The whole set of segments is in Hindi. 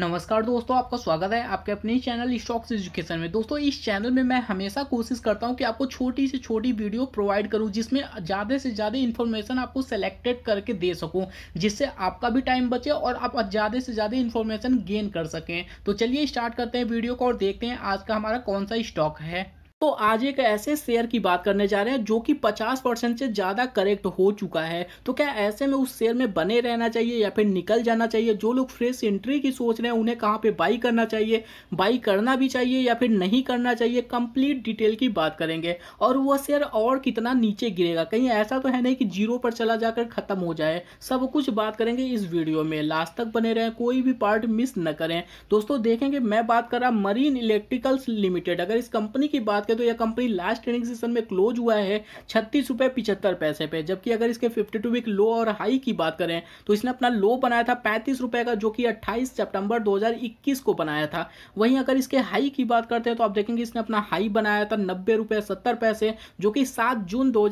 नमस्कार दोस्तों आपका स्वागत है आपके अपने चैनल स्टॉक्स एजुकेशन में दोस्तों इस चैनल में मैं हमेशा कोशिश करता हूं कि आपको छोटी से छोटी वीडियो प्रोवाइड करूं जिसमें ज़्यादा से ज़्यादा इन्फॉर्मेशन आपको सेलेक्टेड करके दे सकूं जिससे आपका भी टाइम बचे और आप ज़्यादा से ज़्यादा इन्फॉर्मेशन गेन कर सकें तो चलिए स्टार्ट करते हैं वीडियो को और देखते हैं आज का हमारा कौन सा स्टॉक है तो आज एक ऐसे शेयर की बात करने जा रहे हैं जो कि 50 परसेंट से ज़्यादा करेक्ट हो चुका है तो क्या ऐसे में उस शेयर में बने रहना चाहिए या फिर निकल जाना चाहिए जो लोग फ्रेश एंट्री की सोच रहे हैं उन्हें कहाँ पे बाई करना चाहिए बाई करना भी चाहिए या फिर नहीं करना चाहिए कंप्लीट डिटेल की बात करेंगे और वह शेयर और कितना नीचे गिरेगा कहीं ऐसा तो है नहीं कि जीरो पर चला जाकर ख़त्म हो जाए सब कुछ बात करेंगे इस वीडियो में लास्ट तक बने रहें कोई भी पार्ट मिस न करें दोस्तों देखेंगे मैं बात कर रहा मरीन इलेक्ट्रिकल्स लिमिटेड अगर इस कंपनी की बात करें तो यह कंपनी लास्ट ट्रेडिंग सेशन में क्लोज हुआ है छत्तीस रुपये पिछहत्तर पैसे पे जबकि अगर इसके फिफ्टी टू वीक लो और हाई की बात करें तो इसने अपना लो बनाया था पैंतीस रुपये का जो कि अट्ठाईस सितंबर 2021 को बनाया था वहीं अगर इसके हाई की बात करते हैं तो आप देखेंगे इसने अपना हाई बनाया था नब्बे रुपये सत्तर पैसे जो कि सात जून दो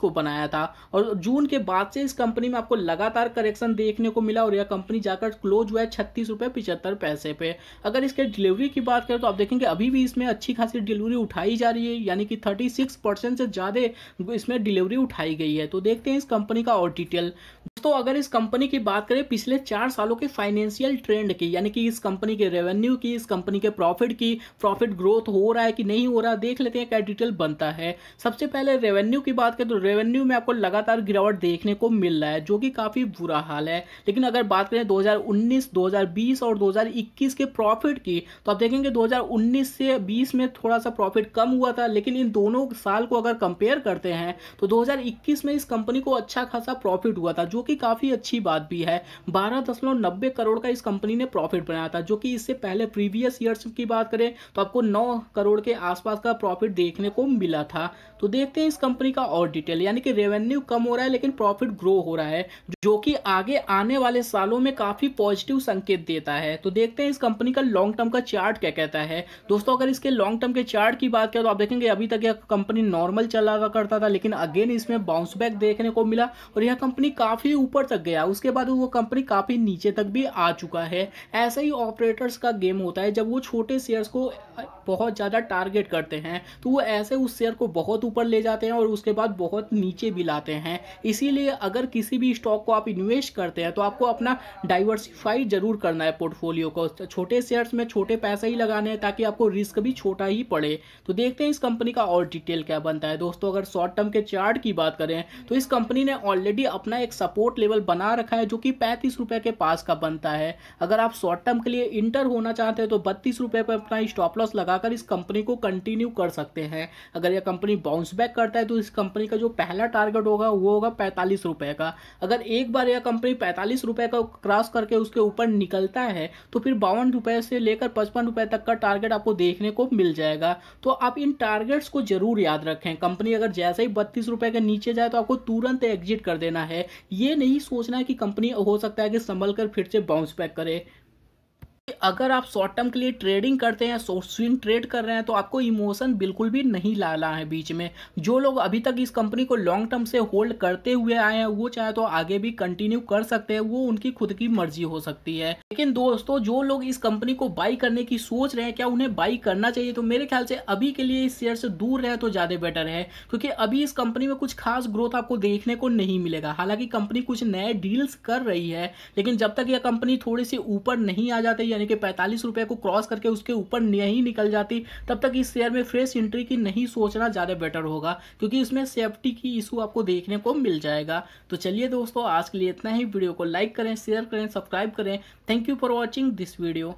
को बनाया था और जून के बाद से इस कंपनी में आपको लगातार करेक्शन देखने को मिला और यह कंपनी जाकर क्लोज हुआ है छत्तीस रुपये पिछहत्तर पैसे पे अगर इसके डिलीवरी की बात करें तो आप देखेंगे अभी भी इसमें अच्छी खासी डिलीवरी उठाई उठाई जा रही है यानी कि थर्टी सिक्स परसेंट से ज़्यादा इसमें डिलीवरी उठाई गई है तो देखते हैं इस कंपनी का और डिटेल दोस्तों अगर इस कंपनी की बात करें पिछले चार सालों के फाइनेंशियल ट्रेंड की यानी कि इस कंपनी के रेवेन्यू की इस कंपनी के प्रॉफिट की प्रॉफिट ग्रोथ हो रहा है कि नहीं हो रहा देख लेते हैं क्या डिटेल बनता है सबसे पहले रेवेन्यू की बात करें तो रेवेन्यू में आपको लगातार गिरावट देखने को मिल रहा है जो कि काफ़ी बुरा हाल है लेकिन अगर बात करें दो हज़ार और दो के प्रॉफिट की तो आप देखेंगे दो से बीस में थोड़ा सा प्रॉफिट कम हुआ था लेकिन इन दोनों साल को अगर कंपेयर करते हैं तो दो में इस कंपनी को अच्छा खासा प्रॉफिट हुआ था जो कि की काफ़ी अच्छी बात भी है बारह दशमलव नब्बे करोड़ का इस कंपनी ने प्रॉफिट बनाया था जो कि इससे पहले प्रीवियस ईयर की बात करें तो आपको नौ करोड़ के आसपास का प्रॉफिट देखने को मिला था तो देखते हैं इस कंपनी का और डिटेल यानी कि रेवेन्यू कम हो रहा है लेकिन प्रॉफिट ग्रो हो रहा है जो कि आगे आने वाले सालों में काफ़ी पॉजिटिव संकेत देता है तो देखते हैं इस कंपनी का लॉन्ग टर्म का चार्ट क्या कहता है दोस्तों अगर इसके लॉन्ग टर्म के चार्ट की बात करें तो आप देखेंगे अभी तक यह कंपनी नॉर्मल चला करता था लेकिन अगेन इसमें बाउंस बैक देखने को मिला और यह कंपनी काफ़ी ऊपर तक गया उसके बाद वो कंपनी काफ़ी नीचे तक भी आ चुका है ऐसे ही ऑपरेटर्स का गेम होता है जब वो छोटे शेयर्स को बहुत ज़्यादा टारगेट करते हैं तो वो ऐसे उस शेयर को बहुत ऊपर ले जाते हैं और उसके बाद बहुत नीचे भी लाते हैं इसीलिए अगर किसी भी स्टॉक को आप इन्वेस्ट करते हैं तो आपको अपना डाइवर्सिफाई जरूर करना है पोर्टफोलियो को छोटे शेयर्स में छोटे पैसे ही लगाने हैं ताकि आपको रिस्क भी छोटा ही पड़े तो देखते हैं इस कंपनी का और डिटेल क्या बनता है दोस्तों अगर शॉर्ट टर्म के चार्ट की बात करें तो इस कंपनी ने ऑलरेडी अपना एक सपोर्ट सपोर्ट लेवल बना रखा है जो कि पैंतीस रुपये के पास का बनता है अगर आप शॉर्ट टर्म के लिए इंटर होना चाहते हैं तो बत्तीस रुपये पर अपना स्टॉप लॉस लगाकर इस कंपनी को कंटिन्यू कर सकते हैं अगर यह कंपनी बाउंस बैक करता है तो इस कंपनी का जो पहला टारगेट होगा वो होगा पैंतालीस रुपये का अगर एक बार यह कंपनी पैंतालीस रुपये का क्रॉस करके उसके ऊपर निकलता है तो फिर बावन रुपये से लेकर पचपन रुपये तक का टारगेट आपको देखने को मिल जाएगा तो आप इन टारगेट्स को जरूर याद रखें कंपनी अगर जैसे ही बत्तीस रुपये के नीचे जाए तो आपको तुरंत एग्जिट कर देना है ये नहीं सोचना है कि कंपनी हो सकता है कि संभल कर फिर से बाउंस बैक करे अगर आप शॉर्ट टर्म के लिए ट्रेडिंग करते हैं शॉर्ट स्विंग ट्रेड कर रहे हैं तो आपको इमोशन बिल्कुल भी नहीं लाना है बीच में जो लोग अभी तक इस कंपनी को लॉन्ग टर्म से होल्ड करते हुए आए हैं वो चाहे तो आगे भी कंटिन्यू कर सकते हैं वो उनकी खुद की मर्जी हो सकती है लेकिन दोस्तों जो लोग इस कंपनी को बाई करने की सोच रहे हैं क्या उन्हें बाई करना चाहिए तो मेरे ख्याल से अभी के लिए इस शेयर से दूर रहे तो ज़्यादा बेटर है क्योंकि अभी इस कंपनी में कुछ खास ग्रोथ आपको देखने को नहीं मिलेगा हालांकि कंपनी कुछ नए डील्स कर रही है लेकिन जब तक यह कंपनी थोड़ी सी ऊपर नहीं आ जाती यानी कि के पैंतालीस रुपये को क्रॉस करके उसके ऊपर नहीं निकल जाती तब तक इस शेयर में फ्रेश एंट्री की नहीं सोचना ज़्यादा बेटर होगा क्योंकि इसमें सेफ्टी की इशू आपको देखने को मिल जाएगा तो चलिए दोस्तों आज के लिए इतना ही वीडियो को लाइक करें शेयर करें सब्सक्राइब करें thank you for watching this video